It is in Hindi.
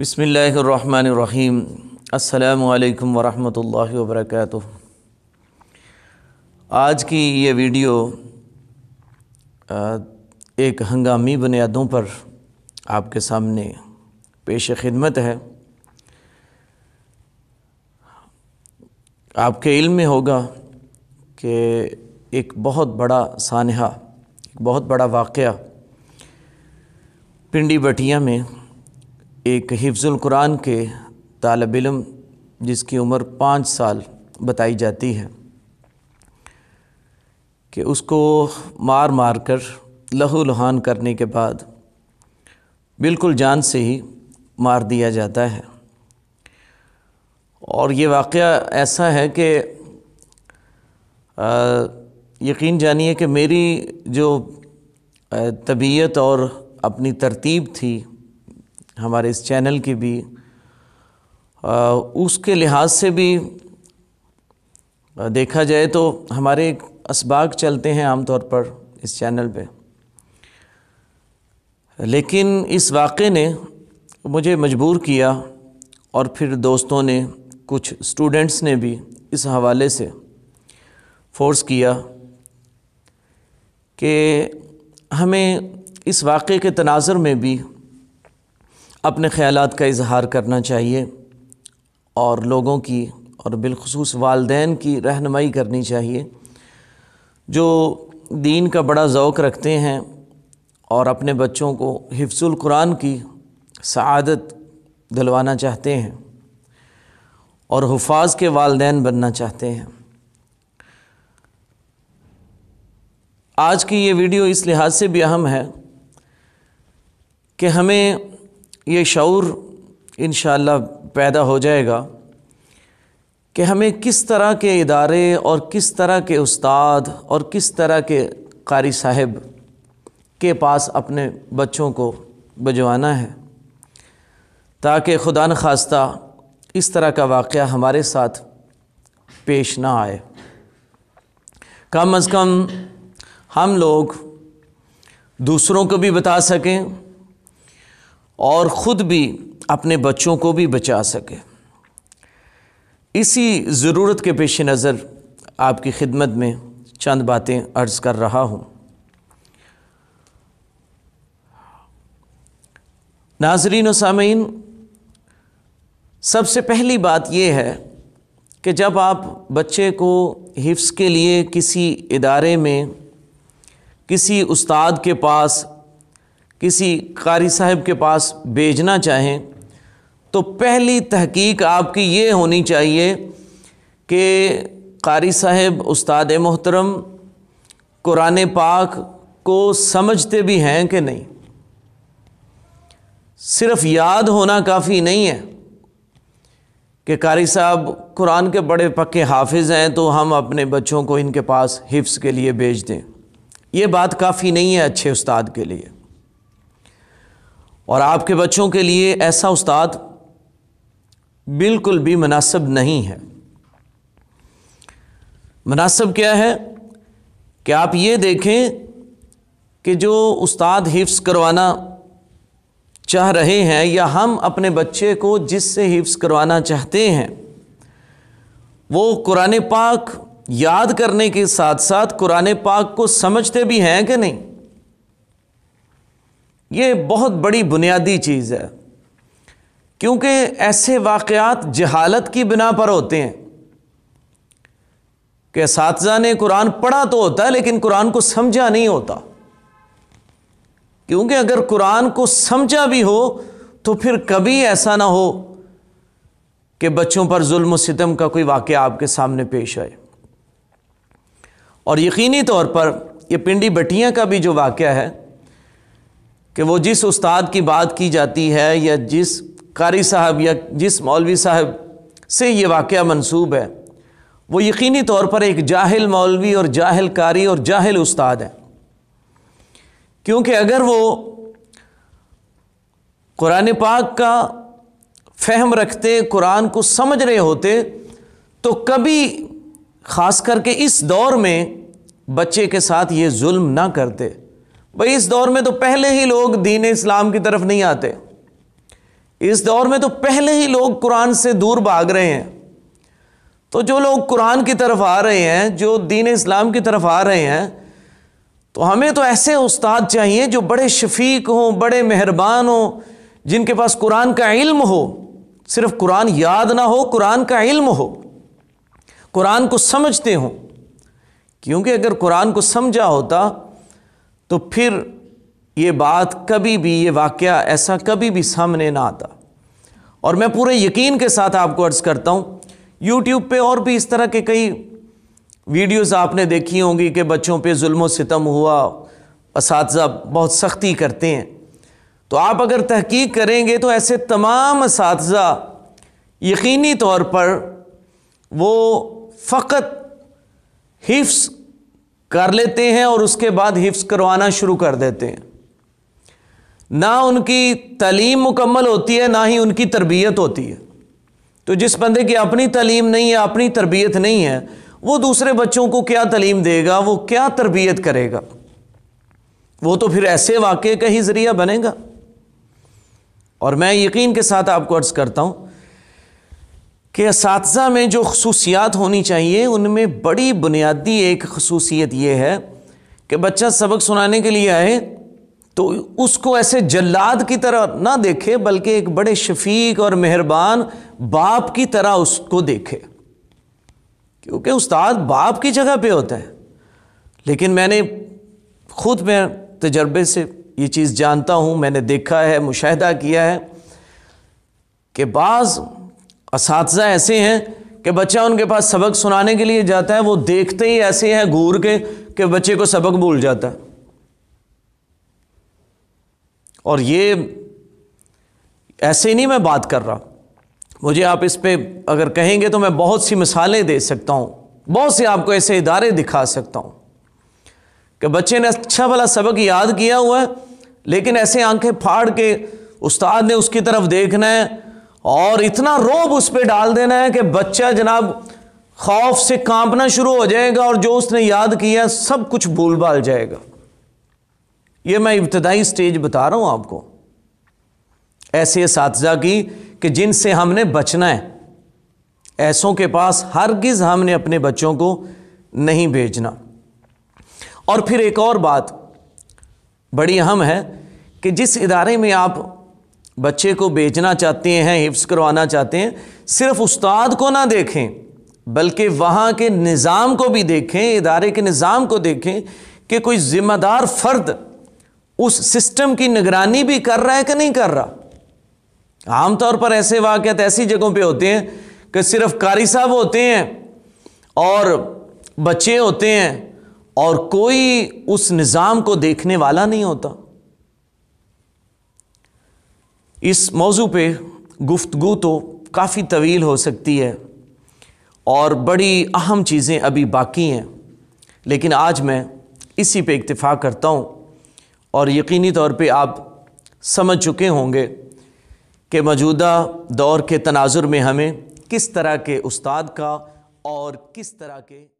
बसमीम अल्लाम वरहमतुल्लाहि वबरकatuh आज की ये वीडियो एक हंगामी बुनियादों पर आपके सामने पेश खिदमत है आपके इल्म में होगा कि एक बहुत बड़ा सानहा एक बहुत बड़ा वाक़ पिंडी बटिया में एक हिफ्ज़ुल कुरान के तालब इलम जिसकी उम्र पाँच साल बताई जाती है कि उसको मार मार कर लहू लुहान करने के बाद बिल्कुल जान से ही मार दिया जाता है और ये वाक़ ऐसा है कि यकीन जानिए कि मेरी जो तबीयत और अपनी तरतीब थी हमारे इस चैनल की भी आ, उसके लिहाज से भी देखा जाए तो हमारे एक चलते हैं आमतौर पर इस चैनल पे लेकिन इस वाक़े ने मुझे मजबूर किया और फिर दोस्तों ने कुछ स्टूडेंट्स ने भी इस हवाले से फोर्स किया कि हमें इस वाक़े के तनाज़र में भी अपने ख्याल का इजहार करना चाहिए और लोगों की और बिलखसूस वालदेन की रहनमाई करनी चाहिए जो दीन का बड़ा ओक़ रखते हैं और अपने बच्चों को हिफ्सुल कुरान की शादत दिलवाना चाहते हैं और हफाज के वालदे बनना चाहते हैं आज की ये वीडियो इस लिहाज से भी अहम है कि हमें ये शौर इन पैदा हो जाएगा कि हमें किस तरह के इदारे और किस तरह के उस्ताद और किस तरह के कारी साहब के पास अपने बच्चों को भजवाना है ताकि खुदा न खास्ता इस तरह का वाक़ हमारे साथ पेश ना आए कम अज़ कम हम लोग दूसरों को भी बता सकें और ख़ुद भी अपने बच्चों को भी बचा सके इसी ज़रूरत के पेश नज़र आपकी खिदमत में चंद बातें अर्ज़ कर रहा हूँ नाजरीन सामीन सबसे पहली बात यह है कि जब आप बच्चे को हिफ्स के लिए किसी इदारे में किसी उस्ताद के पास किसी कारी साहब के पास भेजना चाहें तो पहली तहकीक आपकी ये होनी चाहिए कि कारी साहब उस्ताद मोहतरम कुरान पाक को समझते भी हैं कि नहीं सिर्फ याद होना काफ़ी नहीं है कि कारी साहब कुरान के बड़े पक्के हाफिज़ हैं तो हम अपने बच्चों को इनके पास हिफ्स के लिए भेज दें ये बात काफ़ी नहीं है अच्छे उस्ताद के लिए और आपके बच्चों के लिए ऐसा उस्ताद बिल्कुल भी मुनासिब नहीं है मुनासिब क्या है कि आप ये देखें कि जो उस्ताद हिफ्स करवाना चाह रहे हैं या हम अपने बच्चे को जिससे हिफ्स करवाना चाहते हैं वो कुरान पाक याद करने के साथ साथ कुरान पाक को समझते भी हैं कि नहीं ये बहुत बड़ी बुनियादी चीज़ है क्योंकि ऐसे वाक़ात जहालत की बिना पर होते हैं कि इस ने कुरान पढ़ा तो होता है लेकिन कुरान को समझा नहीं होता क्योंकि अगर कुरान को समझा भी हो तो फिर कभी ऐसा ना हो कि बच्चों पर जुल्म सितम का कोई वाक़ आपके सामने पेश आए और यकीनी तौर पर यह पिंडी बटिया का भी जो वाक़ है कि वो जिस उस्ताद की बात की जाती है या जिस कारी साहब या जिस मौलवी साहब से ये वाक़ मनसूब है वो यकीनी तौर पर एक जाहिल मौलवी और जाहिल कारी और जाहिल उस्ताद है क्योंकि अगर वो कुरान पाक का फहम रखते कुरान को समझ रहे होते तो कभी ख़ास करके इस दौर में बच्चे के साथ ये जुल्म ना करते भाई इस दौर में तो पहले ही लोग दीन इस्लाम की तरफ नहीं आते इस दौर में तो पहले ही लोग कुरान से दूर भाग रहे हैं तो जो लोग कुरान की तरफ आ रहे हैं जो दीन इस्लाम की तरफ आ रहे हैं तो हमें तो ऐसे उस्ताद चाहिए जो बड़े शफीक हों बड़े मेहरबान हों जिनके पास कुरान का इल्म हो सिर्फ कुरान याद ना हो कुरान का इल्म हो कुरान को समझते हों क्योंकि अगर कुरान को समझा होता तो फिर ये बात कभी भी ये वाक़ ऐसा कभी भी सामने ना आता और मैं पूरे यकीन के साथ आपको अर्ज़ करता हूँ यूट्यूब पे और भी इस तरह के कई वीडियोस आपने देखी होंगी कि बच्चों पे जुल्म सितम हुआ इस बहुत सख्ती करते हैं तो आप अगर तहकीक करेंगे तो ऐसे तमाम इस यकीनी तौर पर वो फ़कत हिफ्स कर लेते हैं और उसके बाद हिफ्स करवाना शुरू कर देते हैं ना उनकी तलीम मुकम्मल होती है ना ही उनकी तरबियत होती है तो जिस बंदे की अपनी तलीम नहीं है अपनी तरबियत नहीं है वो दूसरे बच्चों को क्या तलीम देगा वो क्या तरबियत करेगा वो तो फिर ऐसे वाक़े का ही ज़रिया बनेगा और मैं यकीन के साथ आपको अर्ज़ करता हूँ कि इस में जो खसूसियात होनी चाहिए उनमें बड़ी बुनियादी एक खसूसियत ये है कि बच्चा सबक सुनाने के लिए आए तो उसको ऐसे जल्लाद की तरह ना देखे बल्कि एक बड़े शफीक और मेहरबान बाप की तरह उसको देखे क्योंकि उस्ताद बाप की जगह पे होता है लेकिन मैंने खुद मैं तजर्बे से ये चीज़ जानता हूँ मैंने देखा है मुशाह किया है कि बाज़ इस ऐसे हैं कि बच्चा उनके पास सबक सुनाने के लिए जाता है वो देखते ही ऐसे हैं घूर के कि बच्चे को सबक भूल जाता है और ये ऐसे नहीं मैं बात कर रहा मुझे आप इस पर अगर कहेंगे तो मैं बहुत सी मिसालें दे सकता हूँ बहुत से आपको ऐसे इदारे दिखा सकता हूँ कि बच्चे ने अच्छा भला सबक याद किया हुआ है लेकिन ऐसे आंखें फाड़ के उस्ताद ने उसकी तरफ देखना है और इतना रोब उस पर डाल देना है कि बच्चा जनाब खौफ से कांपना शुरू हो जाएगा और जो उसने याद किया सब कुछ भूल भाल जाएगा ये मैं इब्तदाई स्टेज बता रहा हूँ आपको ऐसे इस की कि जिनसे हमने बचना है ऐसों के पास हरगिज़ हमने अपने बच्चों को नहीं भेजना और फिर एक और बात बड़ी अहम है कि जिस इदारे में आप बच्चे को बेचना चाहते हैं हिफ्स करवाना चाहते हैं सिर्फ उस्ताद को ना देखें बल्कि वहाँ के निज़ाम को भी देखें इदारे के निज़ाम को देखें कि कोई ज़िम्मेदार फ़र्द उस सिस्टम की निगरानी भी कर रहा है कि नहीं कर रहा आमतौर पर ऐसे वाक़ ऐसी जगहों पे होते हैं कि सिर्फ कारी साहब होते हैं और बच्चे होते हैं और कोई उस निज़ाम को देखने वाला नहीं होता इस मौजू पे गुफ्तु तो काफ़ी तवील हो सकती है और बड़ी अहम चीज़ें अभी बाकी हैं लेकिन आज मैं इसी पे इतफा करता हूँ और यकीनी तौर पे आप समझ चुके होंगे कि मौजूदा दौर के तनाजुर में हमें किस तरह के उस्ताद का और किस तरह के